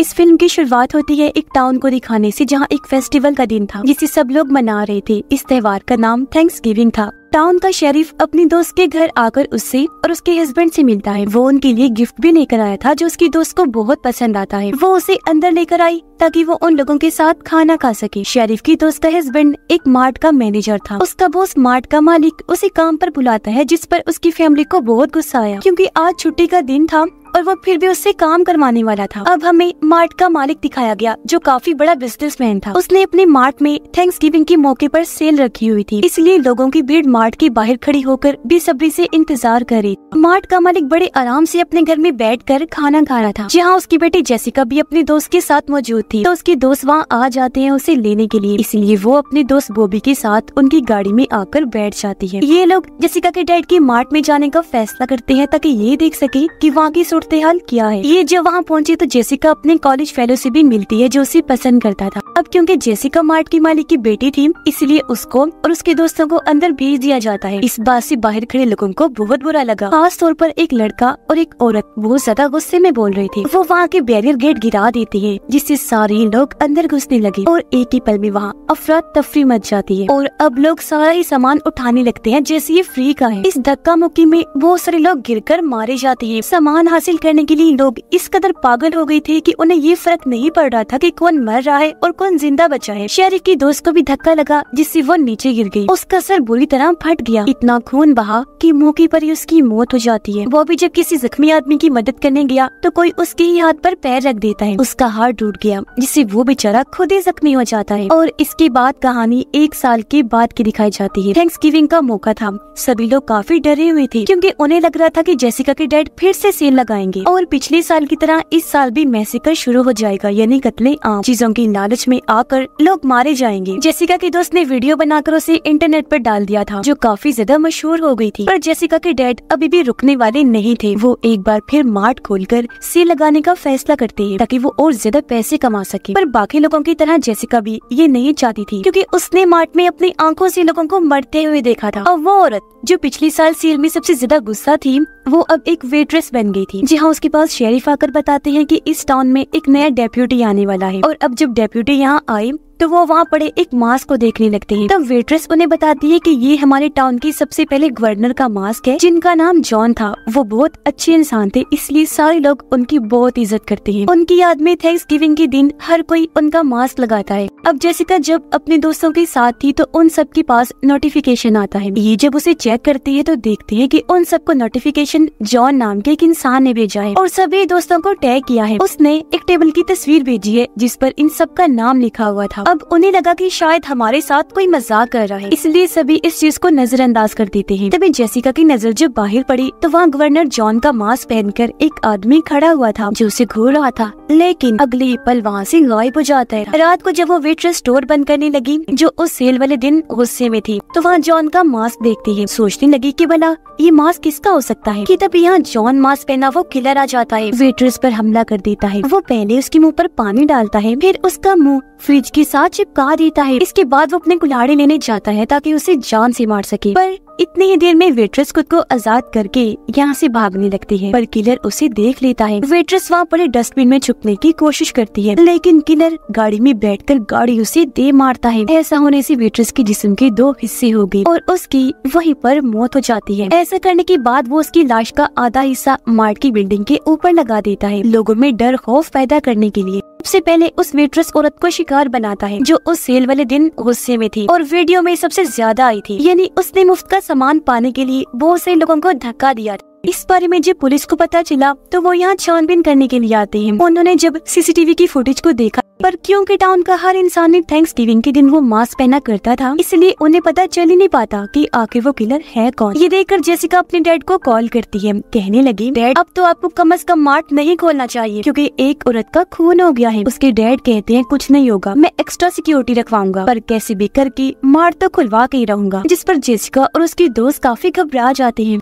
इस फिल्म की शुरुआत होती है एक टाउन को दिखाने से जहां एक फेस्टिवल का दिन था जिसे सब लोग मना रहे थे इस त्योहार का नाम थैंक्स गिविंग था टाउन का शेरिफ अपनी दोस्त के घर आकर उससे और उसके हस्बैंड से मिलता है वो उनके लिए गिफ्ट भी लेकर आया था जो उसकी दोस्त को बहुत पसंद आता है वो उसे अंदर लेकर आई ताकि वो उन लोगों के साथ खाना खा सके शेरिफ की दोस्त का हस्बैंड एक मार्ट का मैनेजर था उसका बोस मार्ट का मालिक उसे काम पर बुलाता है जिस पर उसकी फैमिली को बहुत गुस्सा आया क्योंकि आज छुट्टी का दिन था और वो फिर भी उससे काम करवाने वाला था अब हमें मार्ट का मालिक दिखाया गया जो काफी बड़ा मैन था उसने अपने मार्ट में थैंक्स गिविंग के मौके पर सेल रखी हुई थी इसलिए लोगों की भीड़ मार्ट के बाहर खड़ी होकर बेसब्री से इंतजार कर रही मार्ट का मालिक बड़े आराम से अपने घर में कर खाना खा रहा था जहाँ उसकी बेटी जैसिका भी अपने दोस्त के साथ मौजूद थी तो उसके दोस्त वहाँ आ जाते हैं उसे लेने के लिए इसलिए वो अपने दोस्त बोबी के साथ उनकी गाड़ी में आकर बैठ जाती है ये लोग जैसिका के डैड के मार्ट में जाने का फैसला करते हैं ताकि ये देख सके की वहाँ की सूरत इस्तेहाल किया है ये जब वहाँ पहुँची तो जेसिका अपने कॉलेज फेलो से भी मिलती है जो उसे पसंद करता था अब क्योंकि जेसिका मार्ट की मालिक की बेटी थी इसलिए उसको और उसके दोस्तों को अंदर भेज दिया जाता है इस बात ऐसी बाहर खड़े लोगों को बहुत बुरा लगा खास तौर पर एक लड़का और एक औरत बहुत ज्यादा गुस्से में बोल रही थी वो वहाँ के बैरियर गेट गिरा देती है जिससे सारे लोग अंदर घुसने लगे और एक ही पल में वहाँ अफराद तफरी मच जाती है और अब लोग सारा ही सामान उठाने लगते हैं जैसे ये फ्री का है इस धक्का मुक्की में बहुत सारे लोग गिर कर मारे जाते हैं सामान हासिल करने के लिए लोग इस कदर पागल हो गए थे कि उन्हें ये फर्क नहीं पड़ रहा था कि कौन मर रहा है और कौन जिंदा बचा है शेरिक की दोस्त को भी धक्का लगा जिससे वो नीचे गिर गई उसका सर बुरी तरह फट गया इतना खून बहा कि मौके पर ही उसकी मौत हो जाती है वो भी जब किसी जख्मी आदमी की मदद करने गया तो कोई उसके ही हाथ पर पैर रख देता है उसका हाथ टूट गया जिससे वो बेचारा खुद ही जख्मी हो जाता है और इसके बाद कहानी एक साल के बाद की दिखाई जाती है थैंक्स गिविंग का मौका था सभी लोग काफी डरे हुए थे क्योंकि उन्हें लग रहा था कि जेसिका के डैड फिर से सेल लगाएंगे जाएंगे और पिछले साल की तरह इस साल भी मैसेकर शुरू हो जाएगा यानी कतले आम चीजों की लालच में आकर लोग मारे जाएंगे जेसिका के दोस्त ने वीडियो बनाकर उसे इंटरनेट पर डाल दिया था जो काफी ज्यादा मशहूर हो गई थी पर जेसिका के डैड अभी भी रुकने वाले नहीं थे वो एक बार फिर मार्ट कर सी लगाने का फैसला करते है ताकि वो और ज्यादा पैसे कमा सके पर बाकी लोगों की तरह जेसिका भी ये नहीं चाहती थी क्योंकि उसने मार्ट में अपनी आंखों से लोगों को मरते हुए देखा था और वो औरत जो पिछले साल सील में सबसे ज्यादा गुस्सा थी वो अब एक वेट्रेस बन गई थी जी हाँ उसके पास शेरिफ आकर बताते हैं कि इस टाउन में एक नया डेप्यूटी आने वाला है और अब जब डेप्यूटी यहाँ आए तो वो वहाँ पड़े एक मास्क को देखने लगते हैं तब वेट्रेस उन्हें बताती है कि ये हमारे टाउन की सबसे पहले गवर्नर का मास्क है जिनका नाम जॉन था वो बहुत अच्छे इंसान थे इसलिए सारे लोग उनकी बहुत इज्जत करते हैं उनकी याद में थैंक्स गिविंग के दिन हर कोई उनका मास्क लगाता है अब जैसिका जब अपने दोस्तों के साथ थी तो उन सब के पास नोटिफिकेशन आता है ये जब उसे चेक करती है तो देखती है की उन सबको नोटिफिकेशन जॉन नाम के एक इंसान ने भेजा है और सभी दोस्तों को टैग किया है उसने एक टेबल की तस्वीर भेजी है जिस पर इन सब का नाम लिखा हुआ था अब उन्हें लगा कि शायद हमारे साथ कोई मजाक कर रहा है इसलिए सभी इस चीज को नजरअंदाज कर देते हैं तभी जेसिका की नजर जब बाहर पड़ी तो वहाँ गवर्नर जॉन का मास्क पहनकर एक आदमी खड़ा हुआ था जो उसे घूर रहा था लेकिन अगले पल वहाँ से गायब हो जाता है रात को जब वो वेटर स्टोर बंद करने लगी जो उस सेल वाले दिन गुस्से में थी तो वहाँ जॉन का मास्क देखती है सोचने लगी की भला ये मास्क किसका हो सकता है की तब यहाँ जॉन मास्क पहना वो किलर आ जाता है वेटर आरोप हमला कर देता है वो पहले उसके मुँह आरोप पानी डालता है फिर उसका मुँह फ्रिज के साथ साथ चिपका देता है इसके बाद वो अपने कुल्हाड़ी लेने जाता है ताकि उसे जान से मार सके पर इतनी ही देर में वेट्रेस खुद को आजाद करके यहाँ से भागने लगती है पर किलर उसे देख लेता है वेट्रेस वहाँ पड़े डस्टबिन में छुपने की कोशिश करती है लेकिन किलर गाड़ी में बैठकर गाड़ी उसे दे मारता है ऐसा होने से वेट्रेस के जिस्म के दो हिस्से हो गए और उसकी वहीं पर मौत हो जाती है ऐसा करने के बाद वो उसकी लाश का आधा हिस्सा मार्ट की बिल्डिंग के ऊपर लगा देता है लोगों में डर खौफ पैदा करने के लिए सबसे पहले उस वेट्रेस औरत को शिकार बनाता है जो उस सेल वाले दिन गुस्से में थी और वीडियो में सबसे ज्यादा आई थी यानी उसने मुफ्त का सामान पाने के लिए बहुत से लोगों को धक्का दिया था इस बारे में जब पुलिस को पता चला तो वो यहाँ छानबीन करने के लिए आते हैं उन्होंने जब सीसीटीवी की फुटेज को देखा पर क्योंकि टाउन का हर इंसान ने थैंक्स गिविंग के दिन वो मास्क पहना करता था इसलिए उन्हें पता चल ही नहीं पाता कि आखिर वो किलर है कौन ये देखकर जेसिका अपने डैड को कॉल करती है कहने लगी डैड अब तो आपको कम अज कम मार्ट नहीं खोलना चाहिए क्योंकि एक औरत का खून हो गया है उसके डैड कहते हैं कुछ नहीं होगा मैं एक्स्ट्रा सिक्योरिटी रखवाऊंगा पर कैसे भी करके मार्ट तो खुलवा के ही रहूंगा जिस पर जेसिका और उसके दोस्त काफी घबरा जाते हैं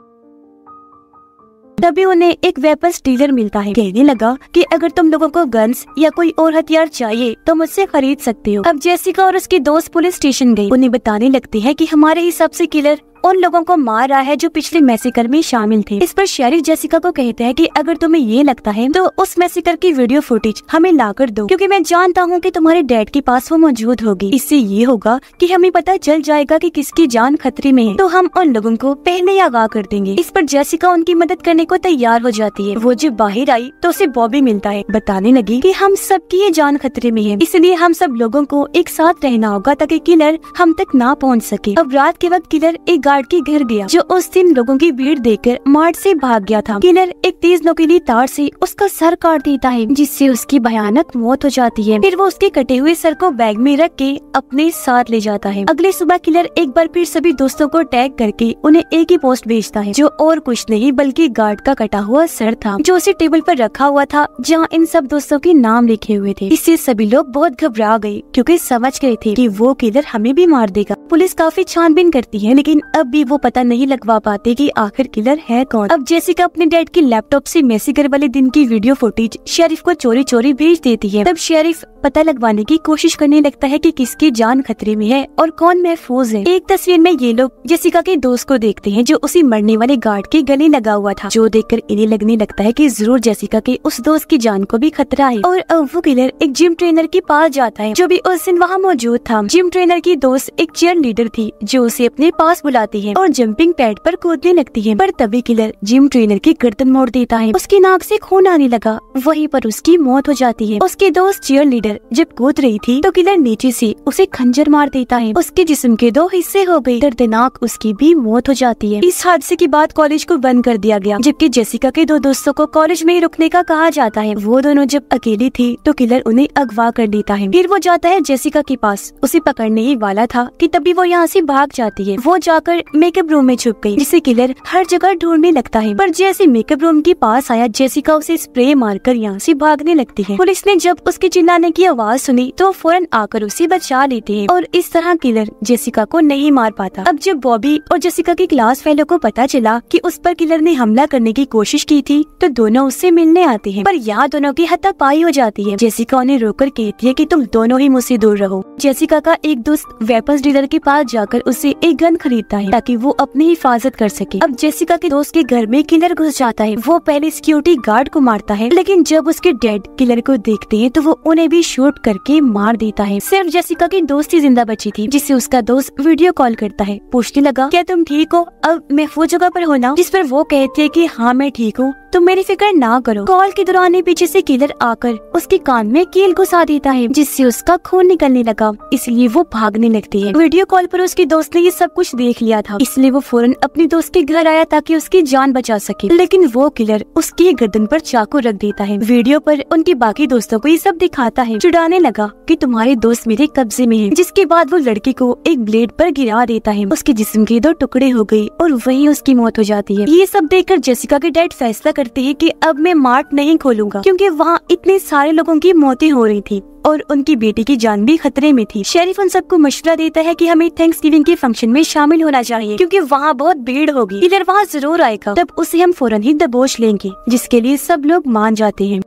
तभी उन्हें एक वेपन डीलर मिलता है कहने लगा कि अगर तुम लोगों को गन्स या कोई और हथियार चाहिए तो मुझसे खरीद सकते हो अब जेसिका और उसके दोस्त पुलिस स्टेशन गयी उन्हें बताने लगती है की हमारे हिसाब ऐसी किलर उन लोगों को मार रहा है जो पिछले मैसेकर में शामिल थे इस पर शेरिफ जेसिका को कहते हैं की अगर तुम्हें ये लगता है तो उस मैसेकर की वीडियो फुटेज हमें ला कर दो क्यूँकी मैं जानता हूँ की तुम्हारे डैड के पास वो मौजूद होगी इससे ये होगा की हमें पता चल जाएगा की कि किसकी जान खतरे में है तो हम उन लोगों को पहले ही आगाह कर देंगे इस पर जैसिका उनकी मदद करने को तैयार हो जाती है वो जब बाहर आई तो उसे बॉबी मिलता है बताने लगी की हम सबकी ये जान खतरे में है इसलिए हम सब लोगों को एक साथ रहना होगा ताकि किलर हम तक ना पहुंच सके अब रात के वक्त किलर एक गाड़ी गार्ड के घर गया जो उस दिन लोगों की भीड़ देखकर मार्ट से भाग गया था किलर एक तेज नोकीली तार से उसका सर काट देता है जिससे उसकी भयानक मौत हो जाती है फिर वो उसके कटे हुए सर को बैग में रख के अपने साथ ले जाता है अगले सुबह किलर एक बार फिर सभी दोस्तों को टैग करके उन्हें एक ही पोस्ट भेजता है जो और कुछ नहीं बल्कि गार्ड का कटा हुआ सर था जो उसे टेबल पर रखा हुआ था जहाँ इन सब दोस्तों के नाम लिखे हुए थे इससे सभी लोग बहुत घबरा गए क्योंकि समझ गए थे कि वो किलर हमें भी मार देगा पुलिस काफी छानबीन करती है लेकिन अब भी वो पता नहीं लगवा पाते कि आखिर किलर है कौन अब जेसिका अपने डैड की लैपटॉप से मैसेकर वाले दिन की वीडियो फुटेज शेरिफ को चोरी चोरी भेज देती है तब शेरिफ पता लगवाने की कोशिश करने लगता है कि किसकी जान खतरे में है और कौन महफूज है एक तस्वीर में ये लोग जेसिका के दोस्त को देखते हैं जो उसी मरने वाले गार्ड के गले लगा हुआ था जो देखकर इन्हें लगने लगता है कि जरूर जेसिका के उस दोस्त की जान को भी खतरा है और अब वो किलर एक जिम ट्रेनर के पास जाता है जो भी उस दिन वहाँ मौजूद था जिम ट्रेनर की दोस्त एक चेयर लीडर थी जो उसे अपने पास बुला जाती है और जंपिंग पैड पर कूदने लगती है पर तभी किलर जिम ट्रेनर की गर्दन मोड़ देता है उसकी नाक से खून आने लगा वहीं पर उसकी मौत हो जाती है उसके दोस्त चेयर लीडर जब कूद रही थी तो किलर नीचे से उसे खंजर मार देता है उसके जिस्म के दो हिस्से हो गए दर्दनाक उसकी भी मौत हो जाती है इस हादसे के बाद कॉलेज को बंद कर दिया गया जबकि जेसिका के दो दोस्तों को कॉलेज में ही रुकने का कहा जाता है वो दोनों जब अकेली थी तो किलर उन्हें अगवा कर देता है फिर वो जाता है जेसिका के पास उसे पकड़ने ही वाला था कि तभी वो यहाँ से भाग जाती है वो जाकर मेकअप रूम में छुप गई जिसे किलर हर जगह ढूंढने लगता है पर जैसे मेकअप रूम के पास आया जेसिका उसे स्प्रे मारकर यहाँ से भागने लगती है पुलिस ने जब उसके चिल्लाने की आवाज सुनी तो फौरन आकर उसे बचा लेते हैं और इस तरह किलर जेसिका को नहीं मार पाता अब जब बॉबी और जेसिका के क्लास फेलो को पता चला कि उस पर किलर ने हमला करने की कोशिश की थी तो दोनों उससे मिलने आते हैं पर यहाँ दोनों की पाई हो जाती है जेसिका उन्हें रोककर कहती है कि तुम दोनों ही मुझसे दूर रहो जेसिका का एक दोस्त वेपन डीलर के पास जाकर उसे एक गन खरीदता है है ताकि वो अपनी हिफाजत कर सके अब जेसिका के दोस्त के घर में किलर घुस जाता है वो पहले सिक्योरिटी गार्ड को मारता है लेकिन जब उसके डेड किलर को देखते हैं तो वो उन्हें भी शूट करके मार देता है सिर्फ जेसिका की दोस्त ही जिंदा बची थी जिसे उसका दोस्त वीडियो कॉल करता है पूछने लगा क्या तुम ठीक हो अब मैं वो जगह पर होना जिस पर वो कहती है की हाँ मैं ठीक हूँ तुम मेरी फिक्र ना करो कॉल के दौरान पीछे से किलर आकर उसके कान में कील घुसा देता है जिससे उसका खून निकलने लगा इसलिए वो भागने लगती है वीडियो कॉल पर उसके दोस्त ने ये सब कुछ देख लिया था इसलिए वो फौरन अपने दोस्त के घर आया ताकि उसकी जान बचा सके लेकिन वो किलर उसकी गर्दन पर चाकू रख देता है वीडियो पर उनके बाकी दोस्तों को ये सब दिखाता है चुड़ाने लगा कि तुम्हारे दोस्त मेरे कब्जे में है जिसके बाद वो लड़की को एक ब्लेड पर गिरा देता है उसके जिस्म के दो टुकड़े हो गयी और वही उसकी मौत हो जाती है ये सब कर जेसिका के डैड फैसला करती है कि अब मैं मार्ट नहीं खोलूंगा क्योंकि वहाँ इतने सारे लोगों की मौतें हो रही थी और उनकी बेटी की जान भी खतरे में थी शेरिफ उन सबको मशवरा देता है कि हमें थैंक्स गिविंग के फंक्शन में शामिल होना चाहिए क्योंकि वहाँ बहुत भीड़ होगी इधर वहाँ जरूर आएगा तब उसे हम फौरन ही दबोच लेंगे जिसके लिए सब लोग मान जाते हैं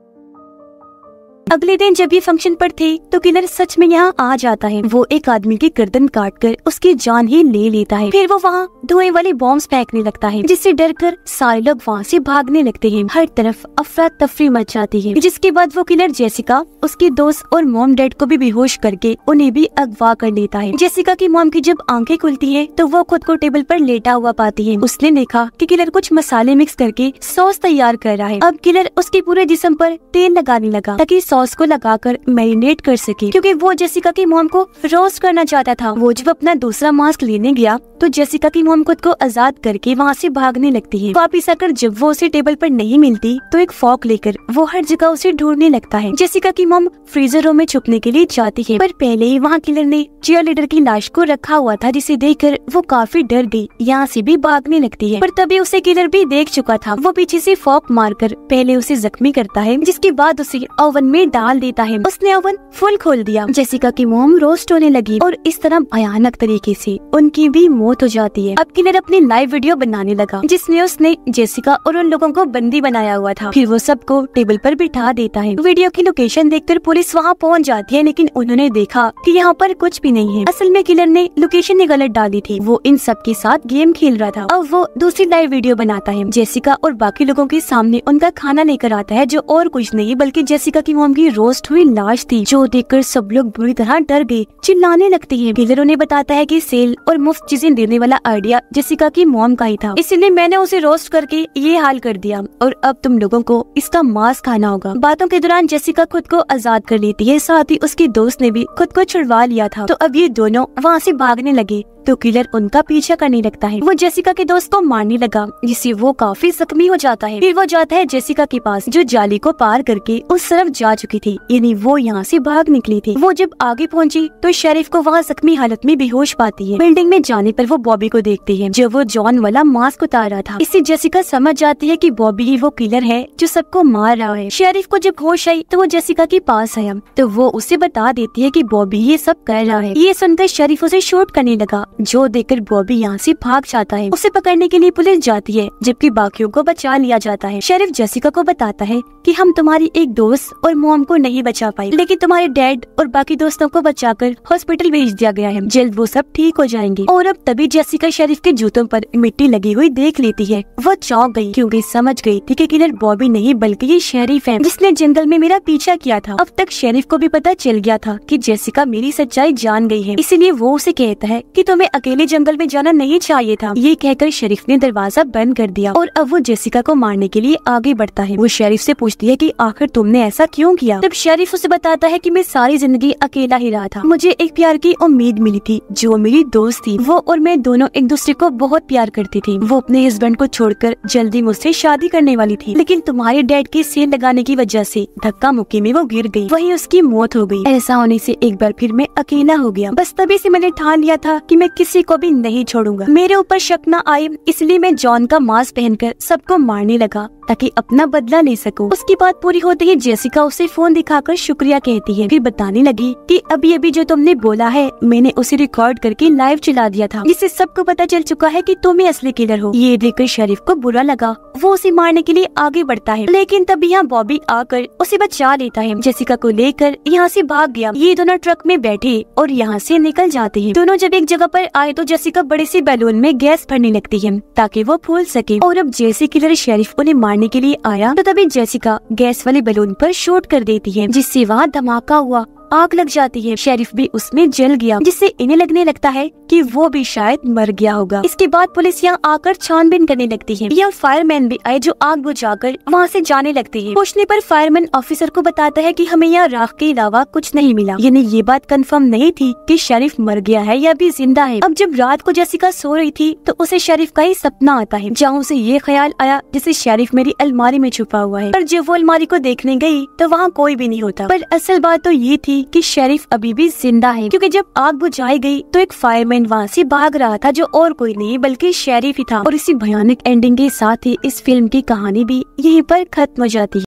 अगले दिन जब ये फंक्शन पर थे तो किलर सच में यहाँ आ जाता है वो एक आदमी की गर्दन काट कर उसकी जान ही ले लेता है फिर वो वहाँ धुएं वाले बॉम्ब फेंकने लगता है जिससे डर कर सारे लोग वहाँ से भागने लगते हैं हर तरफ अफरा तफरी मच जाती है जिसके बाद वो किलर जेसिका उसके दोस्त और मोम डैड को भी बेहोश करके उन्हें भी अगवा कर लेता है जेसिका की मोम की जब आंखें खुलती है तो वो खुद को टेबल पर लेटा हुआ पाती है उसने देखा की किलर कुछ मसाले मिक्स करके सॉस तैयार कर रहा है अब किलर उसके पूरे जिसम पर तेल लगाने लगा ताकि सॉस को लगाकर मैरिनेट कर सके क्योंकि वो जेसिका की मोम को रोस्ट करना चाहता था वो जब अपना दूसरा मास्क लेने गया तो जेसिका की मोम खुद को आजाद करके वहाँ से भागने लगती है वापिस आकर जब वो उसे टेबल पर नहीं मिलती तो एक फॉक लेकर वो हर जगह उसे ढूंढने लगता है जेसिका की मोम फ्रीजर रूम में छुपने के लिए जाती है पर पहले ही वहाँ किलर ने चेयर लीडर की लाश को रखा हुआ था जिसे देखकर वो काफी डर गई यहाँ से भी भागने लगती है पर तभी उसे किलर भी देख चुका था वो पीछे से फॉक मारकर पहले उसे जख्मी करता है जिसके बाद उसे ओवन में में डाल देता है उसने ओवन फुल खोल दिया जेसिका की मोम रोस्ट होने लगी और इस तरह भयानक तरीके से उनकी भी मौत हो जाती है अब किलर अपनी लाइव वीडियो बनाने लगा जिसमे उसने जेसिका और उन लोगों को बंदी बनाया हुआ था फिर वो सबको टेबल पर बिठा देता है वीडियो की लोकेशन देख पुलिस वहाँ पहुँच जाती है लेकिन उन्होंने देखा की यहाँ पर कुछ भी नहीं है असल में किलर ने लोकेशन ही गलत डाली थी वो इन सब के साथ गेम खेल रहा था अब वो दूसरी लाइव वीडियो बनाता है जेसिका और बाकी लोगों के सामने उनका खाना लेकर आता है जो और कुछ नहीं बल्कि जेसिका की मोम आम की रोस्ट हुई लाश थी जो देखकर सब लोग बुरी तरह डर गए चिल्लाने लगते हैं डीलरों ने बताता है कि सेल और मुफ्त चीजें देने वाला आइडिया जेसिका की मोम का ही था इसलिए मैंने उसे रोस्ट करके ये हाल कर दिया और अब तुम लोगो को इसका मांस खाना होगा बातों के दौरान जेसिका खुद को आजाद कर लेती है साथ ही उसके दोस्त ने भी खुद को छुड़वा लिया था तो अब ये दोनों वहाँ ऐसी भागने लगे तो किलर उनका पीछा करने लगता है वो जेसिका के दोस्त को मारने लगा जिससे वो काफी जख्मी हो जाता है फिर वो जाता है जेसिका के पास जो जाली को पार करके उस तरफ जा चुकी थी यानी वो यहाँ से भाग निकली थी वो जब आगे पहुँची तो शरीफ को वहाँ जख्मी हालत में बेहोश पाती है बिल्डिंग में जाने पर वो बॉबी को देखती है जब वो जॉन वाला मास्क उतार रहा था इससे जेसिका समझ जाती है की बॉबी ही वो किलर है जो सबको मार रहा है शरीफ को जब होश आई तो वो जेसिका के पास आया तो वो उसे बता देती है की बॉबी ये सब कर रहा है ये सुनकर शरीफ उसे शूट करने लगा जो देखकर बॉबी यहाँ से भाग जाता है उसे पकड़ने के लिए पुलिस जाती है जबकि बाकियों को बचा लिया जाता है शेरिफ जेसिका को बताता है कि हम तुम्हारी एक दोस्त और मोम को नहीं बचा पाए लेकिन तुम्हारे डैड और बाकी दोस्तों को बचाकर हॉस्पिटल भेज दिया गया है जल्द वो सब ठीक हो जाएंगे और अब तभी जेसिका शेरिफ के जूतों पर मिट्टी लगी हुई देख लेती है वो चौंक गई क्योंकि समझ गई थी कि किलर बॉबी नहीं बल्कि ये शेरिफ है जिसने जंगल में मेरा पीछा किया था अब तक शेरिफ को भी पता चल गया था कि जेसिका मेरी सच्चाई जान गई है इसीलिए वो उसे कहता है कि तुम हमें अकेले जंगल में जाना नहीं चाहिए था ये कहकर शरीफ ने दरवाजा बंद कर दिया और अब वो जेसिका को मारने के लिए आगे बढ़ता है वो शरीफ से पूछती है कि आखिर तुमने ऐसा क्यों किया तब शरीफ उसे बताता है कि मैं सारी जिंदगी अकेला ही रहा था मुझे एक प्यार की उम्मीद मिली थी जो मेरी दोस्त थी वो और मैं दोनों एक दूसरे को बहुत प्यार करती थी वो अपने हस्बैंड को छोड़कर जल्दी मुझसे शादी करने वाली थी लेकिन तुम्हारे डैड के सेल लगाने की वजह से धक्का मुक्की में वो गिर गयी वही उसकी मौत हो गयी ऐसा होने से एक बार फिर मैं अकेला हो गया बस तभी से मैंने ठान लिया था कि मैं किसी को भी नहीं छोड़ूंगा मेरे ऊपर शक न आए इसलिए मैं जॉन का मास्क पहनकर सबको मारने लगा ताकि अपना बदला ले सकूं। उसकी बात पूरी होते ही जेसिका उसे फोन दिखाकर शुक्रिया कहती है फिर बताने लगी कि अभी अभी जो तुमने बोला है मैंने उसे रिकॉर्ड करके लाइव चला दिया था जिससे सबको पता चल चुका है कि तुम ही असली किलर हो ये देखकर शरीफ को बुरा लगा वो उसे मारने के लिए आगे बढ़ता है लेकिन तभी यहाँ बॉबी आकर उसे बचा लेता है जेसिका को लेकर यहाँ से भाग गया ये दोनों ट्रक में बैठे और यहाँ से निकल जाते हैं दोनों जब एक जगह पर आए तो जेसिका बड़े से बैलून में गैस भरने लगती है ताकि वो फूल सके और अब जैसी किलर शेरिफ उन्हें मारने के लिए आया तो तभी जेसिका गैस वाले बैलून पर शूट कर देती है जिससे वहाँ धमाका हुआ आग लग जाती है शेरिफ भी उसमें जल गया जिससे इन्हें लगने लगता है कि वो भी शायद मर गया होगा इसके बाद पुलिस यहाँ आकर छानबीन करने लगती है यहाँ फायरमैन भी आए जो आग बुझाकर वहाँ से जाने लगते हैं पूछने पर फायरमैन ऑफिसर को बताता है कि हमें यहाँ राख के अलावा कुछ नहीं मिला यानी ये बात कंफर्म नहीं थी कि शरीफ मर गया है या भी जिंदा है अब जब रात को जैसिका सो रही थी तो उसे शरीफ का ही सपना आता है जहाँ उसे ये ख्याल आया जैसे शरीफ मेरी अलमारी में छुपा हुआ है पर जब वो अलमारी को देखने गयी तो वहाँ कोई भी नहीं होता पर असल बात तो ये थी गई कि शरीफ अभी भी जिंदा है क्योंकि जब आग बुझाई गई तो एक फायरमैन वहाँ से भाग रहा था जो और कोई नहीं बल्कि शरीफ ही था और इसी भयानक एंडिंग के साथ ही इस फिल्म की कहानी भी यहीं पर खत्म हो जाती है